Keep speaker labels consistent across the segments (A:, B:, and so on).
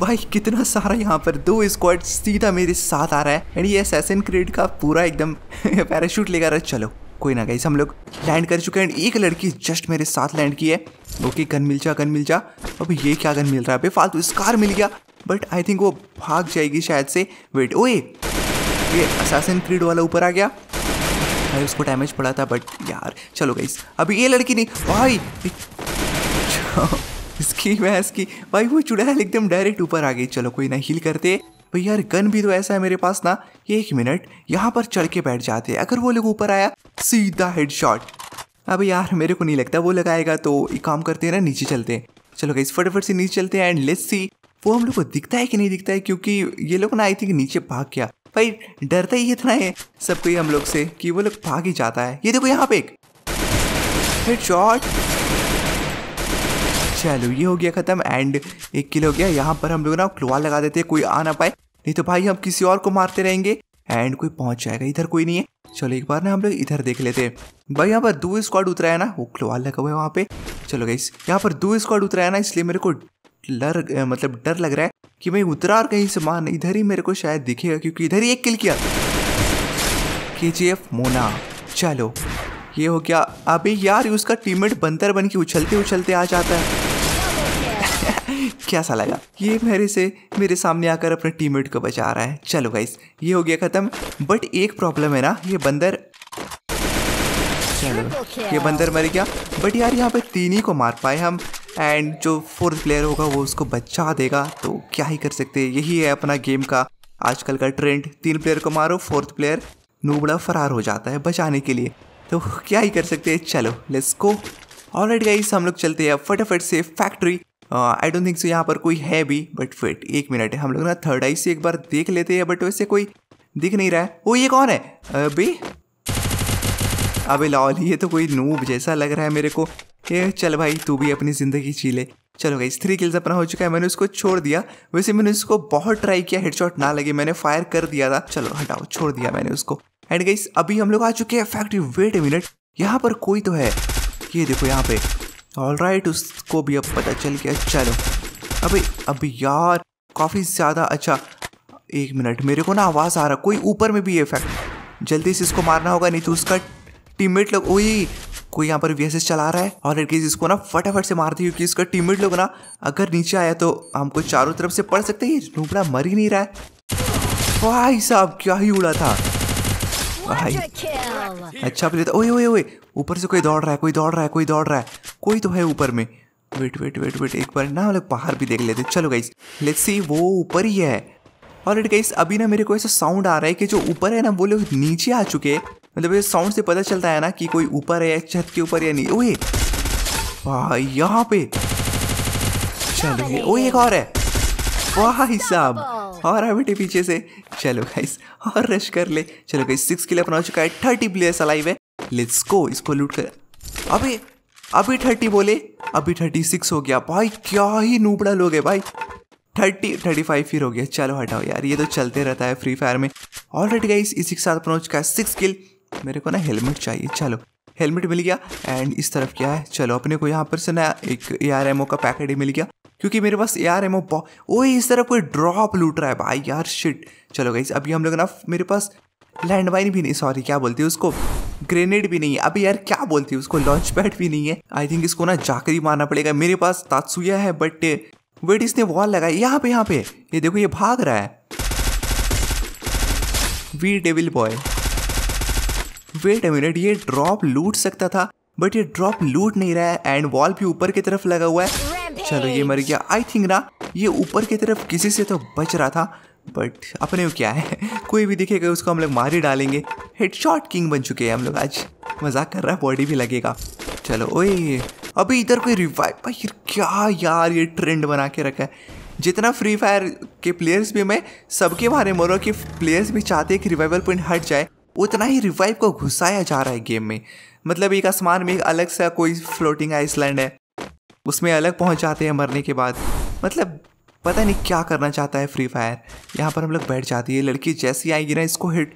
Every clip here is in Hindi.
A: भाई कितना सारा यहाँ पर दो स्क्वाड सीधा मेरे साथ आ रहा है एंड ये असैसिन क्रेड का पूरा एकदम पैराशूट लेकर रहा चलो कोई ना गई हम लोग लैंड कर चुके हैं एक लड़की जस्ट मेरे साथ लैंड की है ओके गन मिल जा गन मिल जा अब ये क्या गन मिल रहा है फालतू स्कार मिल गया बट आई थिंक वो भाग जाएगी शायद से वेट ओए ये असासिन क्रीड वाला ऊपर आ गया भाई उसको डैमेज पड़ा था बट यार चलो गई अभी ये लड़की नहीं भाई इसकी भैंस की भाई वो चुड़ैल एकदम डायरेक्ट ऊपर आ गई चलो कोई ना हील करते भाई यार गन भी तो ऐसा है मेरे पास ना एक मिनट यहाँ पर चढ़ के बैठ जाते अगर वो लोग ऊपर आया सीधा हेड शॉट अब यार मेरे को नहीं लगता वो लगाएगा तो एक काम करते हैं ना नीचे चलते हैं चलो गई फटाफट से नीचे चलते हैं एंड लेट्स सी वो हम लोग को दिखता है कि नहीं दिखता है क्योंकि ये लोग ना आई थिंक नीचे भाग गया भाई डरता ही इतना है सबको ही हम लोग से कि वो लोग भाग ही जाता है ये देखो यहाँ पे एक हेड शॉट चलो अच्छा, ये हो गया ख़त्म एंड एक किल हो गया यहाँ पर हम लोग ना क्लोआ लगा देते हैं कोई आ ना पाए नहीं तो भाई हम किसी और को मारते रहेंगे एंड कोई पहुंच जाएगा इधर कोई नहीं है चलो एक बार ना हम लोग इधर देख लेते हैं भाई यहाँ पर दो स्क्वाड उतरा है ना वो क्लोआ लगा हुआ है वहाँ पे चलो गई यहाँ पर दो स्क्वाड उतरा है ना इसलिए मेरे को लर मतलब डर लग रहा है कि मैं उतरा और कहीं से मार इधर ही मेरे को शायद दिखेगा क्योंकि इधर ही एक किल किया के जी मोना चलो ये हो गया अभी यार उसका टीममेट बंतर बन के उछलते उछलते आ जाता है क्या सलागा ये मेरे से मेरे सामने आकर अपने टीममेट को बचा रहा है चलो गाइस ये हो गया ख़त्म बट एक प्रॉब्लम है ना ये बंदर चलो ये बंदर मर गया बट यार यहाँ पे तीन ही को मार पाए हम एंड जो फोर्थ प्लेयर होगा वो उसको बचा देगा तो क्या ही कर सकते यही है अपना गेम का आजकल का ट्रेंड तीन प्लेयर को मारो फोर्थ प्लेयर नूबड़ा फरार हो जाता है बचाने के लिए तो क्या ही कर सकते हैं चलो let's go all right guys हम लोग चलते हैं फटाफट से factory I don't think so यहाँ पर कोई है भी बट फिट एक मिनट है हम लोग ना थर्ड आई से एक बार देख लेते हैं बट वैसे कोई दिख नहीं रहा है वो ये कौन है uh, अबे अबे लॉल ये तो कोई नूब जैसा लग रहा है मेरे को ये चल भाई तू भी अपनी ज़िंदगी जी ले चलो गाइस थ्री किल्स अपना हो चुका है मैंने उसको छोड़ दिया वैसे मैंने उसको बहुत ट्राई किया हेडशॉट ना लगे मैंने फायर कर दिया था चलो हटाओ छोड़ दिया मैंने उसको एंड गाइस अभी हम लोग आ चुके हैं फैक्ट्री वेट ए मिनट यहाँ पर कोई तो है ये देखो यहाँ पे ऑल राइट उसको भी अब पता चल गया चलो अबे अभी यार काफ़ी ज़्यादा अच्छा एक मिनट मेरे को ना आवाज़ आ रहा कोई ऊपर में भी है फैक्ट जल्दी से इसको मारना होगा नहीं तो उसका टीममेट लोग वही कोई यहाँ पर वी चला रहा है और एटकेज इसको ना फटाफट से मारती क्योंकि इसका टीममेट लोग ना अगर नीचे आया तो हमको चारों तरफ से पढ़ सकते हैं नूबड़ा मर ही नहीं रहा है भाई साहब क्या ही उड़ा था भाई अच्छा प्ले तो- ओए ओए ओए ऊपर से कोई दौड़ रहा है कोई दौड़ रहा है कोई दौड़ रहा है कोई तो है ऊपर में वेट वेट वेट वेट एक बार ना बाहर भी देख लेते चलो गई लेट्स सी वो ऊपर ही है और इट गई अभी ना मेरे को ऐसा साउंड आ रहा है कि जो ऊपर है ना वो लोग नीचे आ चुके हैं मतलब साउंड से पता चलता है ना कि कोई ऊपर है छत के ऊपर या नहीं ओए भाई यहाँ पे चलो ओ एक और है वाह साहब Oh. और आ बेटे पीछे से चलो गाइस और रश कर ले चलो गाइस सिक्स किल अपना हो चुका है थर्टी प्लेयर्स अलाइव है लेट्स गो इसको लूट कर अभी अभी थर्टी बोले अभी थर्टी सिक्स हो गया भाई क्या ही नूबड़ा लोग है भाई थर्टी थर्टी फाइव फिर हो गया चलो हटाओ यार ये तो चलते रहता है फ्री फायर में ऑल रेडी गाइस इसी के साथ अपना हो चुका है सिक्स किल मेरे को ना हेलमेट चाहिए चलो हेलमेट मिल गया एंड इस तरफ क्या है चलो अपने को यहाँ पर से ना एक ए आर एम ओ का पैकेट ही मिल गया क्योंकि मेरे पास यार एमओ ओए इस तरफ कोई ड्रॉप लूट रहा है भाई यार शिट चलो गई अभी हम लोग ना मेरे पास लैंड माइन भी नहीं सॉरी क्या बोलती है उसको ग्रेनेड भी नहीं है अभी यार क्या बोलती है उसको लॉन्च पैड भी नहीं है आई थिंक इसको ना जाकर ही मारना पड़ेगा मेरे पास तात्सुया है बट वेट eh, इसने वॉल लगाई यहाँ पे यहाँ पे ये देखो ये भाग रहा है V devil boy wait a minute ये ड्रॉप लूट सकता था बट ये ड्रॉप लूट नहीं रहा है एंड वॉल भी ऊपर की तरफ लगा हुआ है चलो अच्छा तो ये मर गया आई थिंक ना ये ऊपर की तरफ किसी से तो बच रहा था बट अपने वो क्या है कोई भी दिखेगा उसको हम लोग मार ही डालेंगे हेडशॉट किंग बन चुके हैं हम लोग आज मजाक कर रहा है बॉडी भी लगेगा चलो ओए अभी इधर कोई रिवाइव भाई क्या यार ये ट्रेंड बना के रखा है जितना फ्री फायर के प्लेयर्स भी मैं सबके बारे में बोल कि प्लेयर्स भी चाहते हैं कि रिवाइवल पॉइंट हट जाए उतना ही रिवाइव को घुसाया जा रहा है गेम में मतलब एक आसमान में एक अलग सा कोई फ्लोटिंग आइसलैंड है उसमें अलग पहुंच जाते हैं मरने के बाद मतलब पता नहीं क्या करना चाहता है फ्री फायर यहाँ पर हम लोग बैठ जाती है लड़की जैसी आएगी ना इसको हिट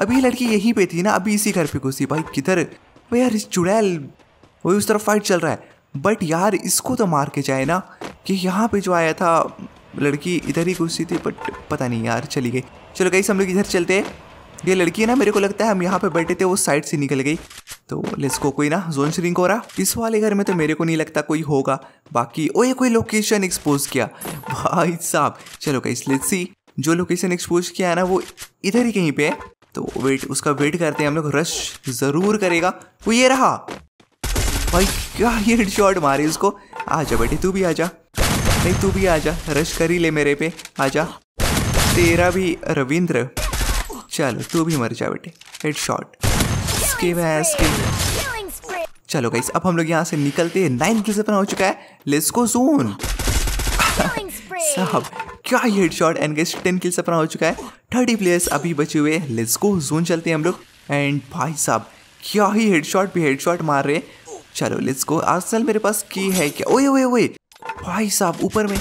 A: अभी लड़की यहीं पे थी ना अभी इसी घर पे घुसी भाई किधर भाई यार चुड़ैल वही उस तरफ फाइट चल रहा है बट यार इसको तो मार के जाए ना कि यहाँ पे जो आया था लड़की इधर ही घुसी थी बट पता नहीं यार चली गई चलो गई हम लोग इधर चलते हैं ये लड़की है ना मेरे को लगता है हम यहाँ पे बैठे थे वो साइड से निकल गई तो लेट्स गो कोई ना जोन श्रिंक हो रहा इस वाले घर में तो मेरे को नहीं लगता कोई होगा बाकी ये कोई लोकेशन एक्सपोज किया भाई साहब चलो कहीं लेट्स सी जो लोकेशन एक्सपोज किया है ना वो इधर ही कहीं पे है तो वेट उसका वेट करते हैं हम लोग रश ज़रूर करेगा वो ये रहा भाई क्या ये शॉट मारे उसको आजा बेटे तू भी आजा नहीं तू भी आजा रश कर ही ले मेरे पे आजा तेरा भी रविंद्र चलो तू भी मर जा बेटे हेड शॉट चलो गाइस अब हम लोग यहाँ से निकलते हैं नाइन किल से हो चुका है लेट्स गो सून साहब क्या ही head shot and guess ten kills अपना हो चुका है थर्टी प्लेयर्स अभी बचे हुए लेट्स गो जोन चलते हैं हम लोग एंड भाई साहब क्या ही हेड शॉट भी हेड शॉट मार रहे चलो लेट्स गो आजकल मेरे पास की है क्या ओए ओए ओए भाई साहब ऊपर में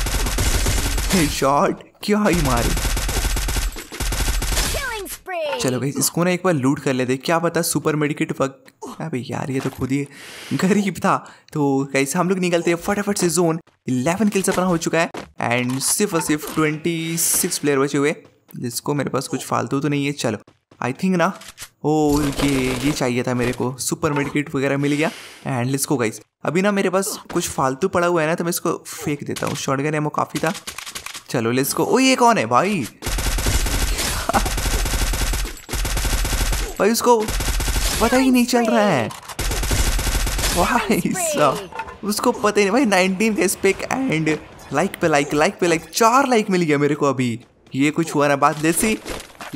A: हेड शॉट क्या ही मारे चलो भाई इसको ना एक बार लूट कर लेते क्या पता सुपर मेडिकेट वक्त भाई यार ये तो खुद ही गरीब था तो कैसे हम लोग निकलते हैं फटाफट से जोन इलेवन किल्स अपना हो चुका है एंड सिर्फ और सिर्फ ट्वेंटी सिक्स प्लेयर बचे हुए जिसको मेरे पास कुछ फालतू तो नहीं है चलो आई थिंक ना ओ ये ये चाहिए था मेरे को सुपर मेडिकेट वगैरह मिल गया एंड लिस्को गाइस अभी ना मेरे पास कुछ फालतू पड़ा हुआ है ना तो मैं इसको फेंक देता हूँ शॉर्ट गन काफ़ी था चलो लिस्को ओ ये कौन है भाई भाई उसको पता ही नहीं चल रहा है भाई उसको पता ही नहीं भाई नाइनटीन का स्पेक एंड लाइक पे लाइक लाइक पे लाइक चार लाइक मिल गया मेरे को अभी ये कुछ हुआ ना बात जैसी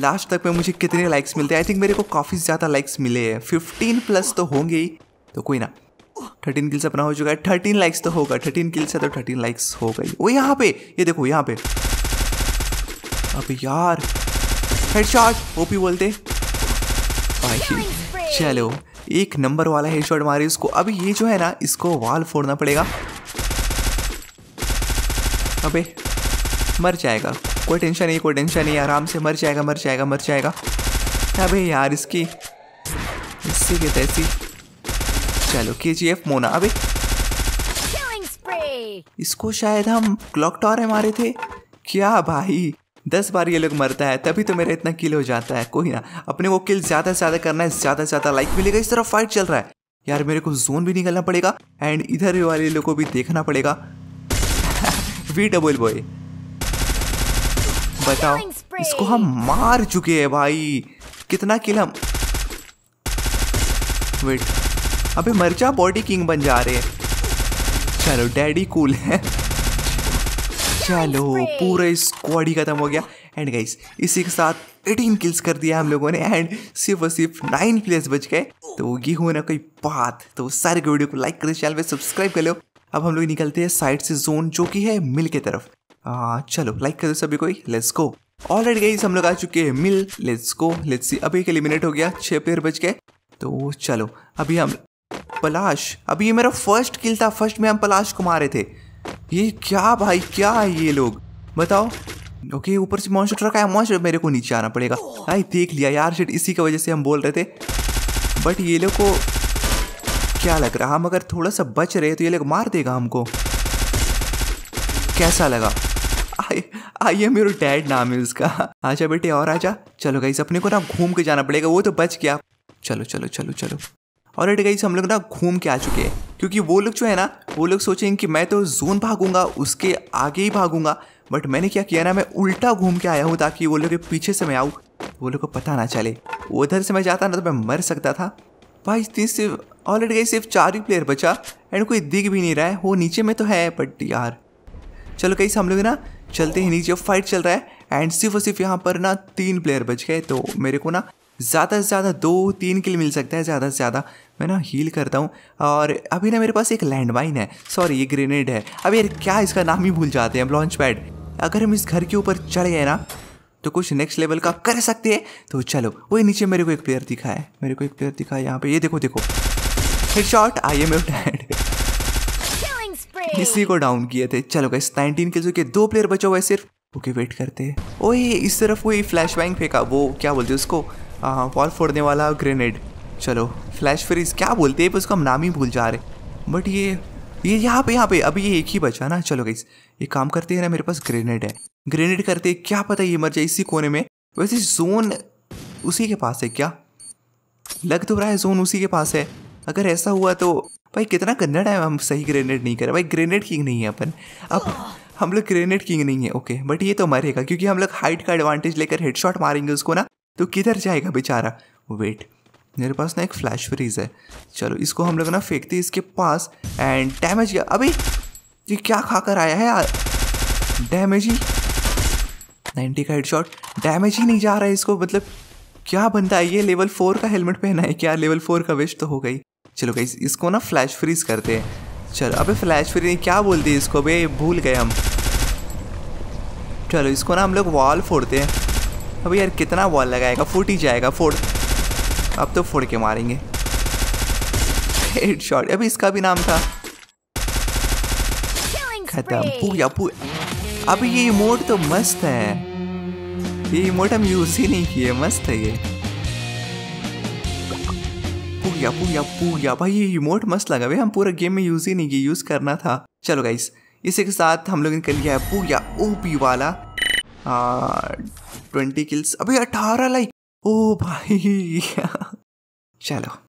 A: लास्ट तक में मुझे कितने लाइक्स मिलते हैं आई थिंक मेरे को काफ़ी ज़्यादा लाइक्स मिले हैं फिफ्टीन प्लस तो होंगे ही तो कोई ना थर्टीन किल्स अपना हो चुका है थर्टीन लाइक्स तो होगा थर्टीन किल्स है तो थर्टीन लाइक्स हो गई वो यहाँ पे ये देखो यहाँ पे अब यार हेडशॉट ओपी बोलते भाई चलो एक नंबर वाला है शॉट मारे उसको अभी ये जो है ना इसको वाल फोड़ना पड़ेगा अबे मर जाएगा कोई टेंशन नहीं कोई टेंशन नहीं आराम से मर जाएगा मर जाएगा मर जाएगा अबे यार इसकी इसी के तैसी चलो के जी एफ मोना अबे इसको शायद हम क्लॉक टॉर मारे थे क्या भाई दस बार ये लोग मरता है तभी तो मेरा इतना किल हो जाता है कोई ना अपने वो किल ज़्यादा से ज़्यादा करना है ज़्यादा से ज़्यादा लाइक मिलेगा इस तरह फाइट चल रहा है यार मेरे को जोन भी निकलना पड़ेगा एंड इधर वाले लोग को भी देखना पड़ेगा वी डबल बॉय बताओ इसको हम मार चुके हैं भाई कितना किल हम वेट अबे जा बॉडी किंग बन जा रहे हैं चलो डैडी कूल है चलो पूरा स्क्वाड ही खत्म हो गया एंड गाइस इसी के साथ 18 किल्स कर दिया हम लोगों ने एंड सिर्फ और सिर्फ नाइन प्लेयर्स बच गए तो ये हो ना कोई बात तो सारे वीडियो को लाइक करें चैनल पे सब्सक्राइब कर लो अब हम लोग निकलते हैं साइड से जोन जो कि है मिल के तरफ आ, चलो लाइक करो सभी कोई लेट्स गो ऑलरेडी गाइस हम लोग आ चुके हैं मिल लेट्स गो लेट्स सी अभी एक एलिमिनेट हो गया छह प्लेयर बच गए तो चलो अभी हम पलाश अभी ये मेरा फर्स्ट किल था फर्स्ट में हम पलाश को मारे थे ये क्या भाई क्या है ये लोग बताओ ओके ऊपर से मॉन्स्टर ट्रक आया मॉन्स्टर मेरे को नीचे आना पड़ेगा भाई देख लिया यार शिट इसी की वजह से हम बोल रहे थे बट ये लोग को क्या लग रहा हम अगर थोड़ा सा बच रहे तो ये लोग मार देगा हमको कैसा लगा आइए मेरे डैड नाम है उसका आजा बेटे और आजा चलो गई अपने को ना घूम के जाना पड़ेगा वो तो बच गया चलो चलो चलो चलो और गई हम लोग ना घूम के आ चुके हैं क्योंकि वो लोग जो है ना वो लोग सोचेंगे कि मैं तो जोन भागूंगा उसके आगे ही भागूंगा बट मैंने क्या किया ना मैं उल्टा घूम के आया हूँ ताकि वो लोग के पीछे से मैं आऊँ वो लोग को पता ना चले उधर से मैं जाता ना तो मैं मर सकता था भाई इतनी सिर्फ ऑलरेडी गई सिर्फ चार ही प्लेयर बचा एंड कोई दिख भी नहीं रहा है वो नीचे में तो है बट यार चलो कहीं हम लोग ना चलते ही नीचे फाइट चल रहा है एंड सिर्फ और सिर्फ यहाँ पर ना तीन प्लेयर बच गए तो मेरे को ना ज़्यादा से ज़्यादा दो तीन किल मिल सकता है ज़्यादा से ज़्यादा मैं ना हील करता हूँ और अभी ना मेरे पास एक लैंडमाइन है सॉरी ये ग्रेनेड है अब यार क्या इसका नाम ही भूल जाते हैं लॉन्च पैड अगर हम इस घर के ऊपर चढ़ गए ना तो कुछ नेक्स्ट लेवल का कर सकते हैं तो चलो वही नीचे मेरे को एक प्लेयर दिखा है मेरे को एक प्लेयर दिखा है यहाँ पे ये देखो देखो शॉर्ट आई एम डैड इसी को डाउन किए थे चलो गाइस 19 किल्स के दो प्लेयर बचे हुए सिर्फ ओके वेट करते हैं ओए इस तरफ वही फ्लैश बैंग फेंका वो क्या बोलते हैं उसको वॉल फोड़ने वाला ग्रेनेड चलो फ्लैश फ्रीज क्या बोलते हैं उसका तो हम नाम ही भूल जा रहे बट ये ये यहाँ पे यहाँ पे अभी ये एक ही बचा ना चलो गई ये काम करते हैं ना मेरे पास ग्रेनेड है ग्रेनेड करते क्या पता ये मर जाए इसी कोने में वैसे जोन उसी के पास है क्या लग तो रहा है जोन उसी के पास है अगर ऐसा हुआ तो भाई कितना कन्नड़ है हम सही ग्रेनेड नहीं करें भाई ग्रेनेड किंग नहीं है अपन अब हम लोग ग्रेनेड किंग नहीं है ओके बट ये तो मरेगा क्योंकि हम लोग हाइट का एडवांटेज लेकर हेडशॉट मारेंगे उसको ना तो किधर जाएगा बेचारा वेट मेरे पास ना एक फ्लैश फ्रीज है चलो इसको हम लोग ना फेंकते इसके पास एंड डैमेज गया अभी ये क्या खा कर आया है यार डैमेज ही नाइन्टी का हेड शॉट डैमेज ही नहीं जा रहा है इसको मतलब क्या बनता है ये लेवल फोर का हेलमेट पहना है क्या लेवल फोर का वेस्ट तो हो गई चलो गई इसको ना फ्लैश फ्रीज करते हैं चलो अबे फ्लैश फ्रीज क्या बोलती हैं इसको भाई भूल गए हम चलो इसको ना हम लोग वॉल फोड़ते हैं अभी यार कितना बॉल लगाएगा फूट ही जाएगा फोड़ अब तो फोड़ के मारेंगे हेड शॉट अभी इसका भी नाम था खत्म पूजा पू अभी ये इमोट तो मस्त है ये इमोट हम यूज ही नहीं किए मस्त है ये पूजा पूजा पूजा भाई ये इमोट मस्त लगा भाई हम पूरा गेम में यूज़ ही नहीं किए यूज़ करना था चलो गाइस इसी के साथ हम लोग ने कर लिया है पूजा ओपी वाला हाँ। ट्वेंटी किल्स अभी अठारह लाइक ओ भाई चलो